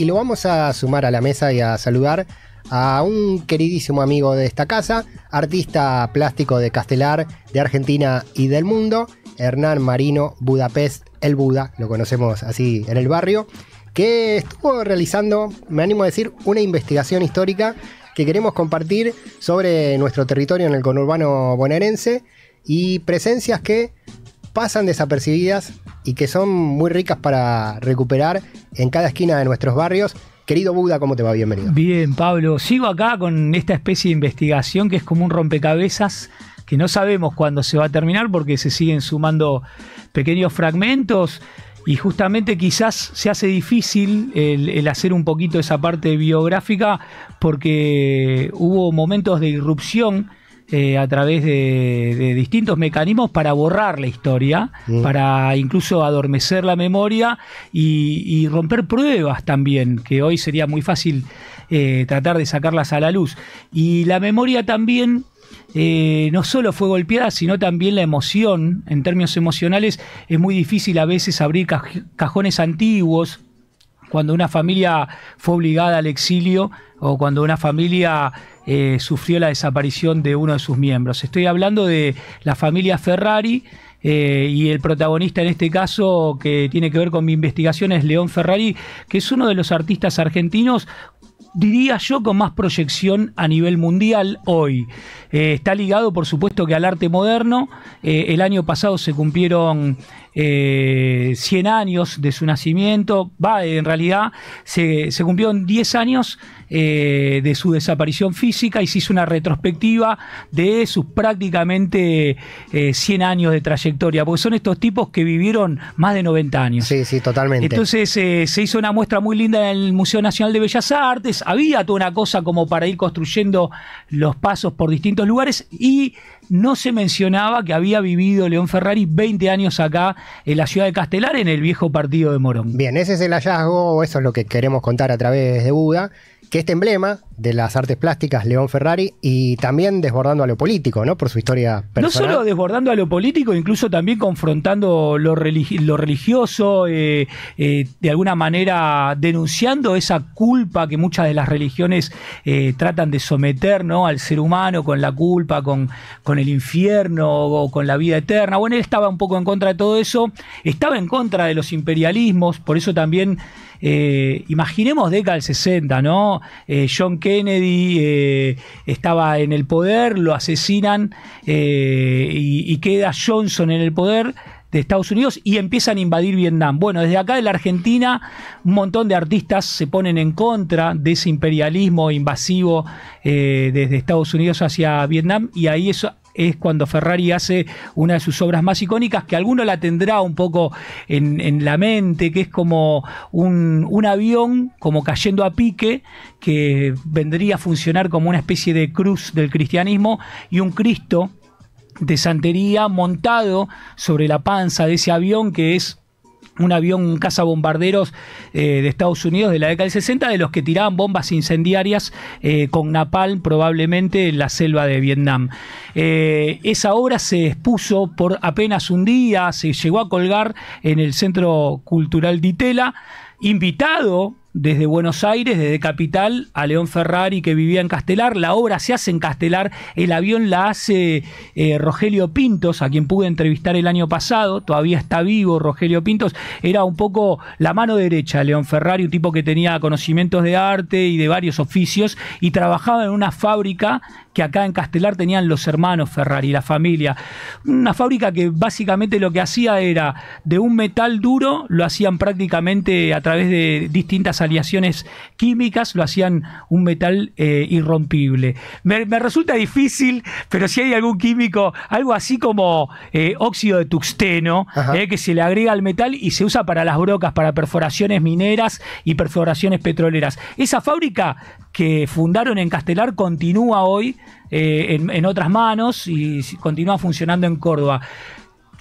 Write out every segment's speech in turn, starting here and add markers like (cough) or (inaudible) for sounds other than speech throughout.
y lo vamos a sumar a la mesa y a saludar a un queridísimo amigo de esta casa, artista plástico de Castelar, de Argentina y del mundo, Hernán Marino Budapest, el Buda, lo conocemos así en el barrio, que estuvo realizando, me animo a decir, una investigación histórica que queremos compartir sobre nuestro territorio en el conurbano bonaerense y presencias que pasan desapercibidas y que son muy ricas para recuperar en cada esquina de nuestros barrios. Querido Buda, ¿cómo te va? Bienvenido. Bien, Pablo. Sigo acá con esta especie de investigación que es como un rompecabezas que no sabemos cuándo se va a terminar porque se siguen sumando pequeños fragmentos y justamente quizás se hace difícil el, hacer un poquito esa parte biográfica porque hubo momentos de irrupción eh, a través de, distintos mecanismos para borrar la historia, mm. para incluso adormecer la memoria y, romper pruebas también, que hoy sería muy fácil eh, tratar de sacarlas a la luz. Y la memoria también eh, no solo fue golpeada, sino también la emoción, en términos emocionales, es muy difícil a veces abrir cajones antiguos, cuando una familia fue obligada al exilio o cuando una familia eh, sufrió la desaparición de uno de sus miembros. Estoy hablando de la familia Ferrari. Eh, y el protagonista en este caso que tiene que ver con mi investigación es León Ferrari, que es uno de los artistas argentinos diría yo, con más proyección a nivel mundial hoy. Eh, está ligado, por supuesto, que al arte moderno. el año pasado se cumplieron 100 eh, años de su nacimiento, va, eh, en realidad se, cumplió cumplieron 10 años eh, de su desaparición física y se hizo una retrospectiva de sus prácticamente 100 años de trayectoria, porque son estos tipos que vivieron más de 90 años. Sí, sí, totalmente. Entonces se hizo una muestra muy linda en el Museo Nacional de Bellas Artes, había toda una cosa como para ir construyendo los pasos por distintos lugares y no se mencionaba que había vivido León Ferrari 20 años acá en la ciudad de Castelar, en el viejo partido de Morón. Bien, ese es el hallazgo, eso es lo que queremos contar a través de Buda que este emblema de las artes plásticas, León Ferrari, y también desbordando a lo político, ¿no? Por su historia personal. No solo desbordando a lo político, incluso también confrontando lo, religioso, eh, eh, de alguna manera denunciando esa culpa que muchas de las religiones eh, tratan de someter, ¿no? Al ser humano con la culpa, con, con el infierno o con la vida eterna. Bueno, él estaba un poco en contra de todo eso, estaba en contra de los imperialismos, por eso también eh, imaginemos década del 60, ¿no? Eh, John Kennedy eh, estaba en el poder, lo asesinan y, queda Johnson en el poder de Estados Unidos y empiezan a invadir Vietnam. Bueno, desde acá de la Argentina, un montón de artistas se ponen en contra de ese imperialismo invasivo desde Estados Unidos hacia Vietnam y ahí eso es cuando Ferrari hace una de sus obras más icónicas, que alguno la tendrá un poco en, la mente, que es como un, un, avión como cayendo a pique, que vendría a funcionar como una especie de cruz del cristianismo y un Cristo de santería montado sobre la panza de ese avión que es un avión, un cazabombarderos eh, de Estados Unidos de la década del 60, de los que tiraban bombas incendiarias eh, con napalm probablemente en la selva de Vietnam. Eh, esa obra se expuso por apenas un día, se llegó a colgar en el Centro Cultural Ditela, invitado desde Buenos Aires, desde Capital, a León Ferrari que vivía en Castelar. La obra se hace en Castelar, el avión la hace eh, Rogelio Pintos, a quien pude entrevistar el año pasado, todavía está vivo Rogelio Pintos, era un poco la mano derecha León Ferrari, un tipo que tenía conocimientos de arte y de varios oficios y trabajaba en una fábrica que acá en Castelar tenían los hermanos Ferrari, la familia. Una fábrica que básicamente lo que hacía era de un metal duro, lo hacían prácticamente a través de distintas aleaciones químicas, lo hacían un metal eh, irrompible. Me, resulta difícil, pero si hay algún químico, algo así como eh, óxido de tuxteno, eh, que se le agrega al metal y se usa para las brocas, para perforaciones mineras y perforaciones petroleras. Esa fábrica que fundaron en Castelar continúa hoy eh, en, otras manos y continúa funcionando en Córdoba.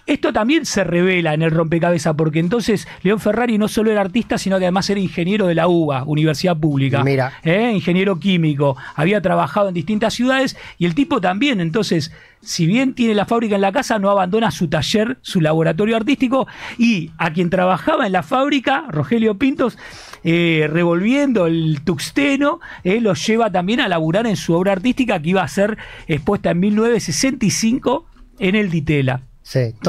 Esto también se revela en el rompecabezas, porque entonces León Ferrari no solo era artista, sino que además era ingeniero de la UBA, Universidad Pública. Mira. ¿eh? Ingeniero químico. Había trabajado en distintas ciudades y el tipo también, entonces, si bien tiene la fábrica en la casa, no abandona su taller, su laboratorio artístico y a quien trabajaba en la fábrica, Rogelio Pintos, eh, revolviendo el tuxteno, eh, lo lleva también a laburar en su obra artística que iba a ser expuesta en 1965 en el Ditela.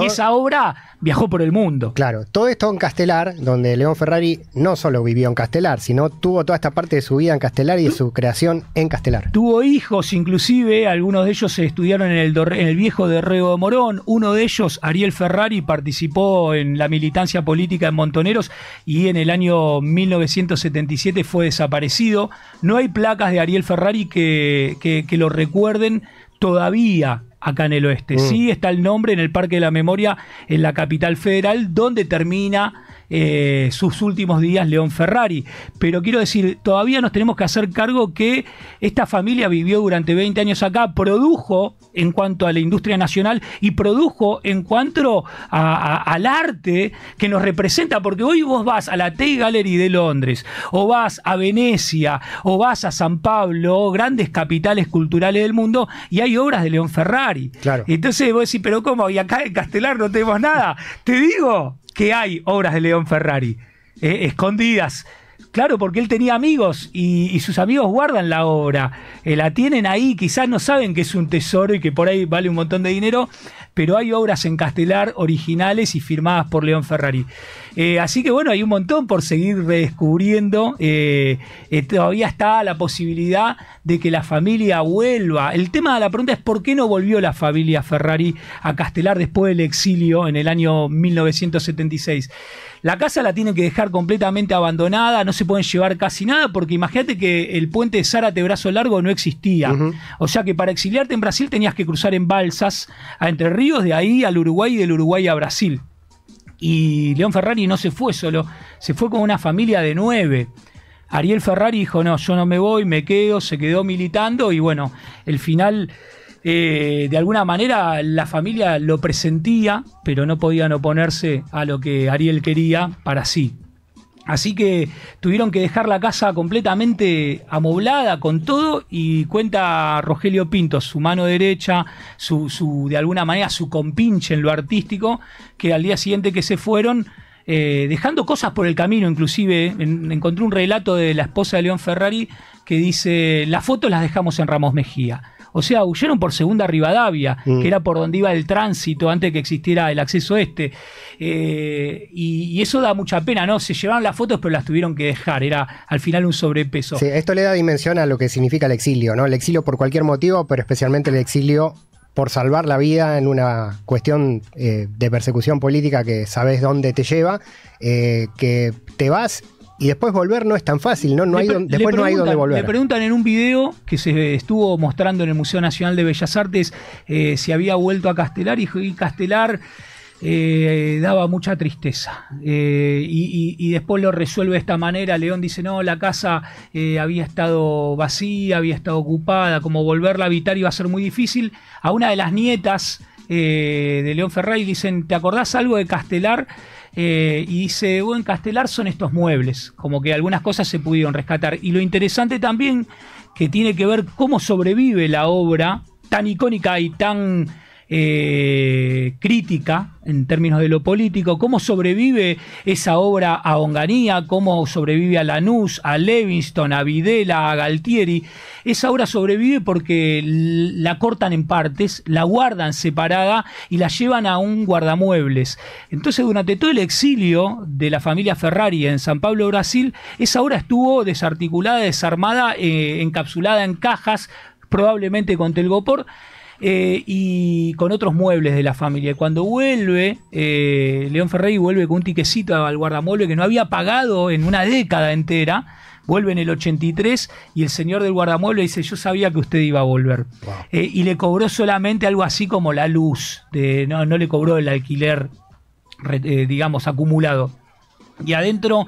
Y esa obra viajó por el mundo. Claro, todo esto en Castelar, donde León Ferrari no solo vivió en Castelar, sino tuvo toda esta parte de su vida en Castelar y de su creación en Castelar. Tuvo hijos, inclusive, algunos de ellos se estudiaron en el, viejo de de Morón. Uno de ellos, Ariel Ferrari, participó en la militancia política en Montoneros y en el año 1977 fue desaparecido. No hay placas de Ariel Ferrari que lo recuerden todavía acá en el oeste. Mm. Sí está el nombre en el Parque de la Memoria en la capital federal, donde termina eh, sus últimos días León Ferrari. Pero quiero decir, todavía nos tenemos que hacer cargo que esta familia vivió durante 20 años acá, produjo en cuanto a la industria nacional y produjo en cuanto al arte que nos representa, porque hoy vos vas a la Tate Gallery de Londres, o vas a Venecia, o vas a San Pablo, grandes capitales culturales del mundo, y hay obras de León Ferrari. Claro. Entonces vos decís, pero ¿cómo? Y acá en Castelar no tenemos nada. Te digo, que hay obras de León Ferrari. Eh, escondidas Claro, porque él tenía amigos y, sus amigos guardan la obra, eh, la tienen ahí, quizás no saben que es un tesoro y que por ahí vale un montón de dinero, pero hay obras en castelar originales y firmadas por León Ferrari. Eh, así que bueno, hay un montón por seguir redescubriendo. Eh, todavía está la posibilidad de que la familia vuelva. El tema de la pregunta es por qué no volvió la familia Ferrari a Castelar después del exilio en el año 1976. La casa la tienen que dejar completamente abandonada, no se pueden llevar casi nada, porque imagínate que el puente de Zárate Brazo Largo no existía. O sea que para exiliarte en Brasil tenías que cruzar en balsas a Entre Ríos, de ahí al Uruguay y del Uruguay a Brasil. Y León Ferrari no se fue solo, se fue con una familia de nueve. Ariel Ferrari dijo, no, yo no me voy, me quedo, se quedó militando y bueno, el final eh, de alguna manera la familia lo presentía, pero no podían oponerse a lo que Ariel quería para sí. Así que tuvieron que dejar la casa completamente amoblada con todo y cuenta Rogelio Pinto, su mano derecha, su, de alguna manera su compinche en lo artístico, que al día siguiente que se fueron, eh, dejando cosas por el camino, inclusive eh, encontré un relato de la esposa de León Ferrari que dice, las fotos las dejamos en Ramos Mejía o sea, huyeron por segunda Rivadavia, que mm. era por donde iba el tránsito antes que existiera el acceso este. Eh, y, eso da mucha pena, ¿no? Se llevaron las fotos, pero las tuvieron que dejar. Era al final un sobrepeso. Sí, esto le da dimensión a lo que significa el exilio, ¿no? El exilio por cualquier motivo, pero especialmente el exilio por salvar la vida en una cuestión eh, de persecución política que sabes dónde te lleva, eh, que te vas y después volver no es tan fácil, ¿no? no hay después no hay donde volver. Le preguntan en un video que se estuvo mostrando en el Museo Nacional de Bellas Artes eh, si había vuelto a Castelar y, Castelar... Eh, daba mucha tristeza. Eh, y, después lo resuelve de esta manera. León dice, no, la casa había estado vacía, había estado ocupada, como volverla a habitar iba a ser muy difícil. A una de las nietas de León Ferrey dicen, ¿te acordás algo de Castelar? Eh, y dice, o Castelar son estos muebles, como que algunas cosas se pudieron rescatar. Y lo interesante también que tiene que ver cómo sobrevive la obra tan icónica y tan eh, crítica en términos de lo político, cómo sobrevive esa obra a Onganía, cómo sobrevive a Lanús, a Levinston, a Videla, a Galtieri. Esa obra sobrevive porque la cortan en partes, la guardan separada y la llevan a un guardamuebles. Entonces, durante todo el exilio de la familia Ferrari en San Pablo, Brasil, esa obra estuvo desarticulada, desarmada, eh, encapsulada en cajas, probablemente con telgopor eh, y con otros muebles de la familia. Cuando vuelve, eh, León Ferrey vuelve con un tiquecito al guardamueble que no había pagado en una década entera. Vuelve en el 83 y el señor del guardamueble dice, yo sabía que usted iba a volver. Eh, y le cobró solamente algo así como la luz, de, no, no le cobró el alquiler, digamos, acumulado. Y adentro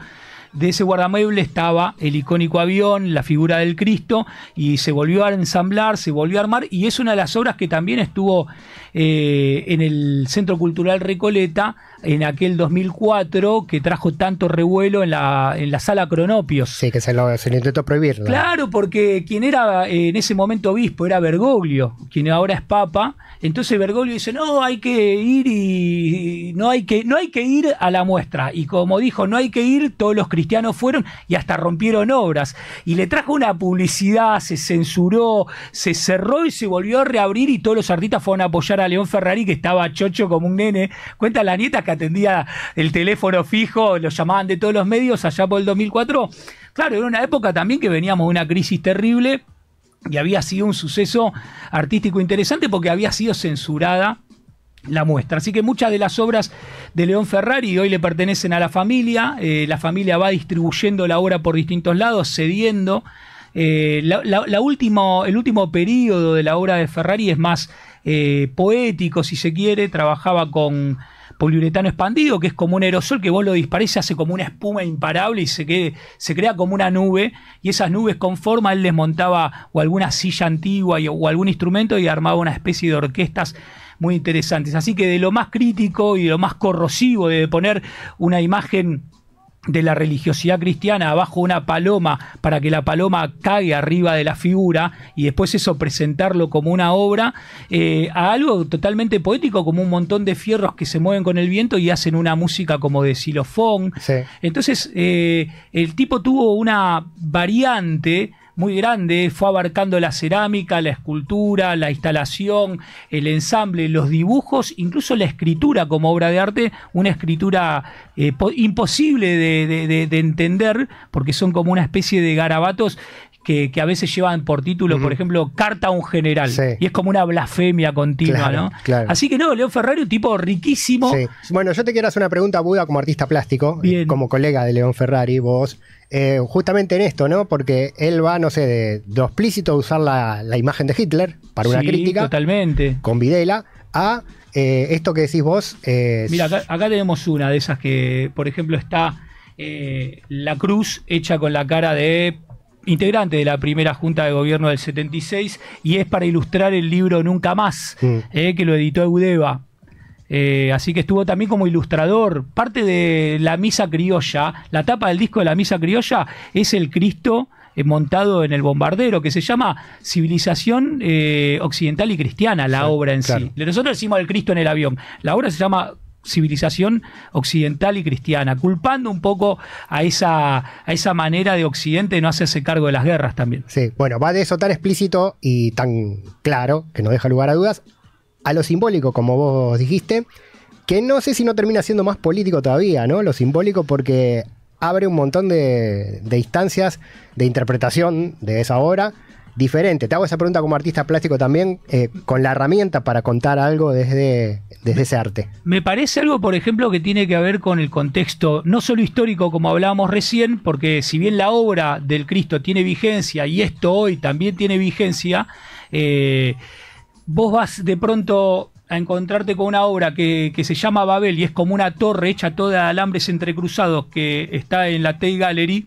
de ese guardamueble estaba el icónico avión, la figura del Cristo, y se volvió a ensamblar, se volvió a armar, y es una de las obras que también estuvo eh, en el Centro Cultural Recoleta en aquel 2004 que trajo tanto revuelo en la, en la sala Cronopios. Sí, que se lo, intentó prohibir. ¿no? Claro, porque quien era eh, en ese momento obispo era Bergoglio, quien ahora es papa, entonces Bergoglio dice, no, hay que ir y no hay que, no hay que ir a la muestra, y como dijo, no hay que ir todos los cristianos cristianos fueron y hasta rompieron obras. Y le trajo una publicidad, se censuró, se cerró y se volvió a reabrir y todos los artistas fueron a apoyar a León Ferrari que estaba chocho como un nene. Cuenta la nieta que atendía el teléfono fijo, lo llamaban de todos los medios allá por el 2004. Claro, era una época también que veníamos de una crisis terrible y había sido un suceso artístico interesante porque había sido censurada la muestra. Así que muchas de las obras de León Ferrari hoy le pertenecen a la familia, eh, la familia va distribuyendo la obra por distintos lados, cediendo. Eh, la, último, el último periodo de la obra de Ferrari es más eh, poético, si se quiere, trabajaba con poliuretano expandido, que es como un aerosol que vos lo disparás hace como una espuma imparable y se, se crea como una nube. Y esas nubes con forma él les montaba o alguna silla antigua o algún instrumento y armaba una especie de orquestas muy interesantes. Así que de lo más crítico y de lo más corrosivo de poner una imagen de la religiosidad cristiana abajo una paloma para que la paloma cague arriba de la figura y después eso presentarlo como una obra eh, a algo totalmente poético como un montón de fierros que se mueven con el viento y hacen una música como de xilofón entonces eh, el tipo tuvo una variante muy grande, fue abarcando la cerámica, la escultura, la instalación, el ensamble, los dibujos, incluso la escritura como obra de arte, una escritura eh, imposible de entender, porque son como una especie de garabatos que, a veces llevan por título, por ejemplo, Carta a un general. Y es como una blasfemia continua, ¿no? Así que no, León Ferrari, un tipo riquísimo. Bueno, yo te quiero hacer una pregunta, Buda, como artista plástico, eh, como colega de León Ferrari, vos. Eh, justamente en esto, ¿no? Porque él va, no sé, de, explícito a usar la, imagen de Hitler para una crítica. Totalmente. Con Videla, a eh, esto que decís vos. Mira, acá, tenemos una de esas que, por ejemplo, está la cruz hecha con la cara de integrante de la primera Junta de Gobierno del 76 y es para ilustrar el libro Nunca Más, mm. eh, que lo editó Eudeva. Eh, así que estuvo también como ilustrador. Parte de la misa criolla, la tapa del disco de la misa criolla es el Cristo eh, montado en el bombardero, que se llama Civilización Occidental y Cristiana, la obra en sí. Nosotros decimos el Cristo en el avión, la obra se llama civilización occidental y cristiana, culpando un poco a esa, a esa manera de Occidente no hacerse cargo de las guerras también. Sí, bueno, va de eso tan explícito y tan claro, que no deja lugar a dudas, a lo simbólico, como vos dijiste, que no sé si no termina siendo más político todavía, ¿no? Lo simbólico porque abre un montón de instancias de interpretación de esa obra diferente. Te hago esa pregunta como artista plástico también, eh, con la herramienta para contar algo desde, desde ese arte. Me parece algo, por ejemplo, que tiene que ver con el contexto, no solo histórico como hablábamos recién, porque si bien la obra del Cristo tiene vigencia y esto hoy también tiene vigencia, eh, vos vas de pronto a encontrarte con una obra que, que, se llama Babel y es como una torre hecha toda de alambres entrecruzados que está en la Tate Gallery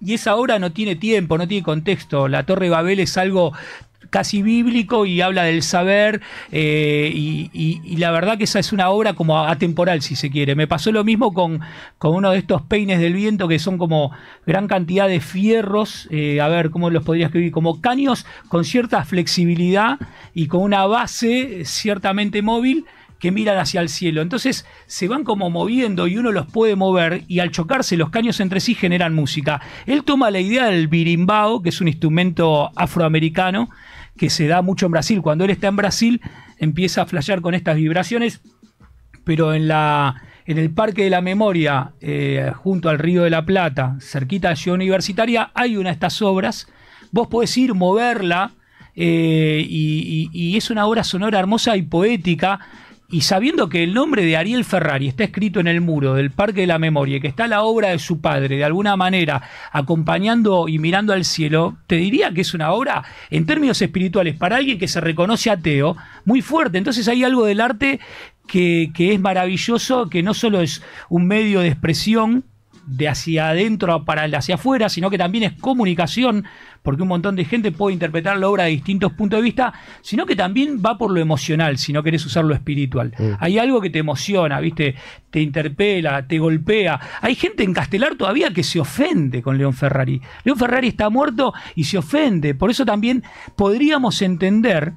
y esa obra no tiene tiempo, no tiene contexto. La Torre de Babel es algo casi bíblico y habla del saber eh, y, la verdad que esa es una obra como atemporal si se quiere. Me pasó lo mismo con, con uno de estos peines del viento que son como gran cantidad de fierros, eh, a ver cómo los podría escribir, como caños con cierta flexibilidad y con una base ciertamente móvil que miran hacia el cielo. Entonces se van como moviendo y uno los puede mover y al chocarse los caños entre sí generan música. Él toma la idea del birimbao, que es un instrumento afroamericano que se da mucho en Brasil. Cuando él está en Brasil empieza a flashear con estas vibraciones, pero en la en el Parque de la Memoria, eh, junto al Río de la Plata, cerquita de Ciudad Universitaria, hay una de estas obras. Vos podés ir, moverla, eh, y, y, es una obra sonora hermosa y poética y sabiendo que el nombre de Ariel Ferrari está escrito en el muro del Parque de la Memoria, que está la obra de su padre, de alguna manera, acompañando y mirando al cielo, te diría que es una obra, en términos espirituales, para alguien que se reconoce ateo, muy fuerte. Entonces hay algo del arte que, que es maravilloso, que no solo es un medio de expresión, de hacia adentro para el hacia afuera, sino que también es comunicación, porque un montón de gente puede interpretar la obra de distintos puntos de vista, sino que también va por lo emocional, si no querés usar lo espiritual. Mm. Hay algo que te emociona, ¿viste? Te interpela, te golpea. Hay gente en Castelar todavía que se ofende con León Ferrari. León Ferrari está muerto y se ofende. Por eso también podríamos entender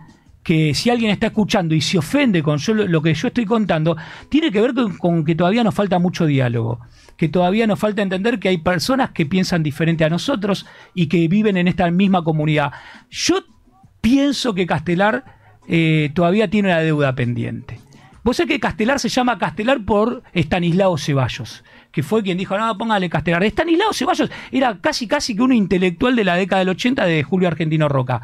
que si alguien está escuchando y se ofende con lo que yo estoy contando, tiene que ver con, que todavía nos falta mucho diálogo, que todavía nos falta entender que hay personas que piensan diferente a nosotros y que viven en esta misma comunidad. Yo pienso que Castelar eh, todavía tiene una deuda pendiente. Vos sabés que Castelar se llama Castelar por Estanislao Ceballos que fue quien dijo, no, póngale Castelar. Estanislao Ceballos era casi, casi que un intelectual de la década del 80 de Julio Argentino Roca.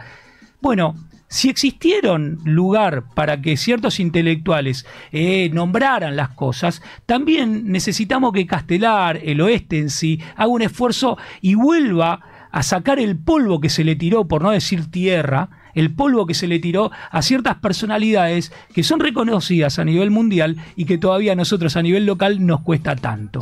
Bueno, si existieron lugar para que ciertos intelectuales eh, nombraran las cosas, también necesitamos que Castelar, el oeste en sí, haga un esfuerzo y vuelva a sacar el polvo que se le tiró, por no decir tierra, el polvo que se le tiró a ciertas personalidades que son reconocidas a nivel mundial y que todavía a nosotros a nivel local nos cuesta tanto.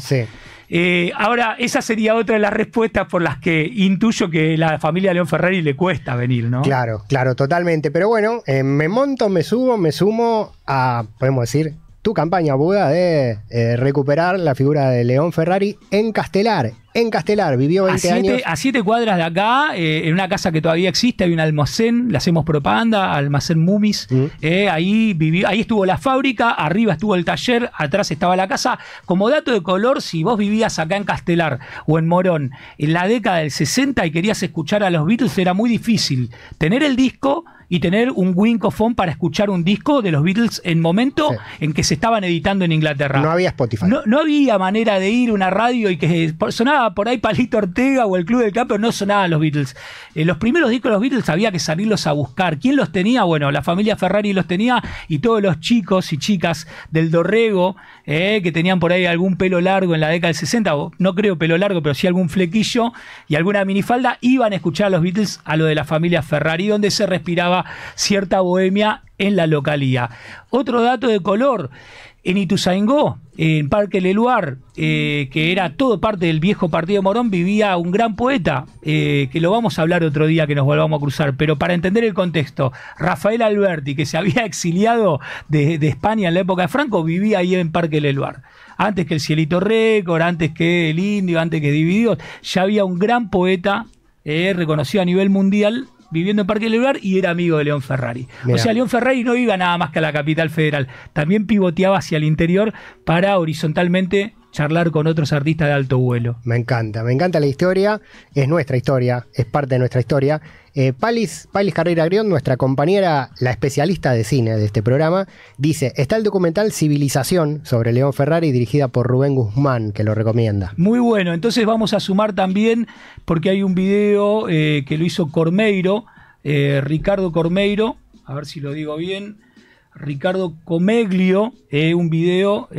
Eh, ahora, esa sería otra de las respuestas por las que intuyo que la familia León Ferrari le cuesta venir, ¿no? Claro, claro, totalmente. Pero bueno, eh, me monto, me subo, me sumo a, podemos decir, tu campaña, Buda, de eh, recuperar la figura de León Ferrari en Castelar, en Castelar, vivió 20 a años. A siete cuadras de acá, eh, en una casa que todavía existe, hay un almacén, le hacemos propaganda, almacén Mumis. Mm. Eh, ahí, estuvo la fábrica, arriba estuvo el taller, atrás estaba la casa. Como dato de color, si vos vivías acá en Castelar o en Morón en la década del 60 y querías escuchar a los Beatles, era muy difícil tener el disco y tener un Wincofon para escuchar un disco de los Beatles en momento en que se estaban editando en Inglaterra. No había Spotify. No, había manera de ir a una radio y que eh, sonaba Ah, por ahí Palito Ortega o el Club del Campo, no sonaban los Beatles. Eh, los primeros discos de los Beatles había que salirlos a buscar. ¿Quién los tenía? Bueno, la familia Ferrari los tenía y todos los chicos y chicas del Dorrego eh, que tenían por ahí algún pelo largo en la década del 60, no creo pelo largo, pero sí algún flequillo y alguna minifalda, iban a escuchar a los Beatles a lo de la familia Ferrari, donde se respiraba cierta bohemia en la localía. Otro dato de color en Ituzaingó, en Parque Leluar, eh, que era todo parte del viejo partido Morón, vivía un gran poeta, eh, que lo vamos a hablar otro día que nos volvamos a cruzar, pero para entender el contexto, Rafael Alberti, que se había (laughs) exiliado de, España en la época de Franco, vivía ahí en Parque Leluar. Antes que el Cielito Récord, antes que el Indio, antes que Divididos, ya había un gran poeta eh, reconocido a nivel mundial viviendo en Parque del Lugar y era amigo de León Ferrari. O sea, León Ferrari no iba nada más que a la capital federal, también pivoteaba hacia el interior para horizontalmente charlar con otros artistas de alto vuelo. Me encanta, me encanta la historia, es nuestra historia, es parte de nuestra historia. Eh, Palis, Carrera Grión, nuestra compañera, la especialista de cine de este programa, dice, está el documental Civilización sobre León Ferrari dirigida por Rubén Guzmán, que lo recomienda. Muy bueno, entonces vamos a sumar también, porque hay un video eh, que lo hizo Cormeiro, eh, Ricardo Cormeiro, a ver si lo digo bien, Ricardo Comeglio, eh, un video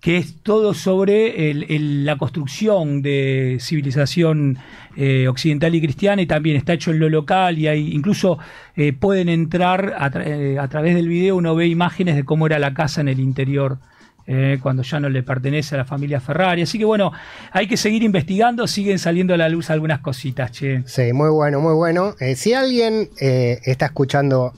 que es todo sobre la construcción de civilización eh, occidental y cristiana y también está hecho en lo local y hay incluso eh, pueden entrar eh, a, través del video uno ve imágenes de cómo era la casa en el interior cuando ya no le pertenece a la familia Ferrari. Así que bueno, hay que seguir investigando, siguen saliendo a la luz algunas cositas, che. Sí, muy bueno, muy bueno. si alguien está escuchando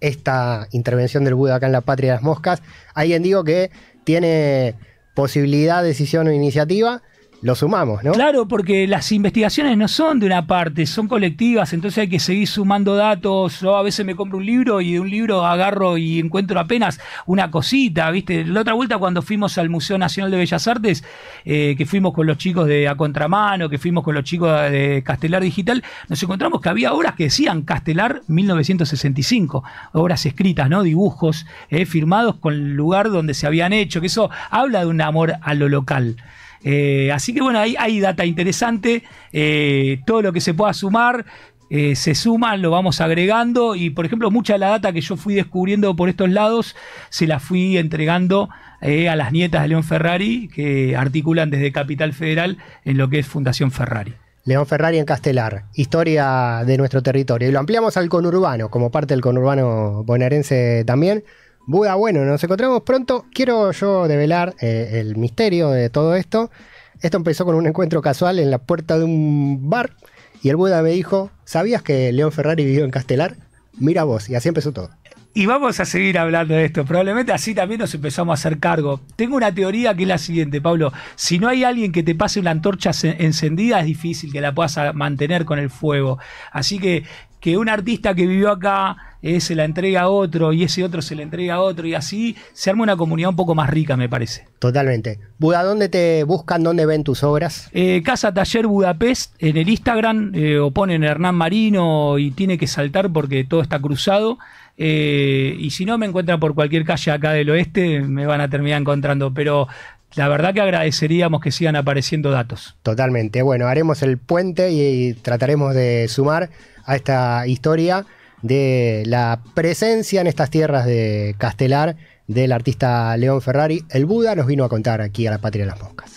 esta intervención del Buda acá en la Patria de las Moscas, alguien digo que tiene posibilidad, decisión o iniciativa lo sumamos, ¿no? Claro, porque las investigaciones no son de una parte, son colectivas, entonces hay que seguir sumando datos. Yo a veces me compro un libro y de un libro agarro y encuentro apenas una cosita, ¿viste? La otra vuelta cuando fuimos al Museo Nacional de Bellas Artes, eh, que fuimos con los chicos de A Contramano, que fuimos con los chicos de Castelar Digital, nos encontramos que había obras que decían Castelar 1965, obras escritas, ¿no? Dibujos eh, firmados con el lugar donde se habían hecho, que eso habla de un amor a lo local. Eh, así que bueno, ahí hay, data interesante, eh, todo lo que se pueda sumar. Eh, se suman, lo vamos agregando y por ejemplo mucha de la data que yo fui descubriendo por estos lados se la fui entregando a las nietas de León Ferrari, que articulan desde Capital Federal en lo que es Fundación Ferrari. León Ferrari en Castelar, historia de nuestro territorio. Y lo ampliamos al conurbano, como parte del conurbano bonaerense también. Buda, ah, bueno, nos encontramos pronto. Quiero yo develar eh, el misterio de todo esto. Esto empezó con un encuentro casual en la puerta de un bar y el Buda me dijo, ¿sabías que León Ferrari vivió en Castelar? Mira vos, y así empezó todo. Y vamos a seguir hablando de esto. Probablemente así también nos empezamos a hacer cargo. Tengo una teoría que es la siguiente, Pablo. Si no hay alguien que te pase una antorcha encendida, es difícil que la puedas mantener con el fuego. Así que que un artista que vivió acá, ...ese se la entrega a otro y ese otro se la entrega a otro y así se arma una comunidad un poco más rica, me parece. Totalmente. Buda, ¿dónde te buscan? ¿Dónde ven tus obras? Eh, Casa Taller Budapest en el Instagram eh, o ponen Hernán Marino y tiene que saltar porque todo está cruzado. Eh, y si no me encuentran por cualquier calle acá del oeste, me van a terminar encontrando. Pero la verdad que agradeceríamos que sigan apareciendo datos. Totalmente. Bueno, haremos el puente y trataremos de sumar a esta historia de la presencia en estas tierras de Castelar del artista León Ferrari. El Buda nos vino a contar aquí a la Patria de las Moscas.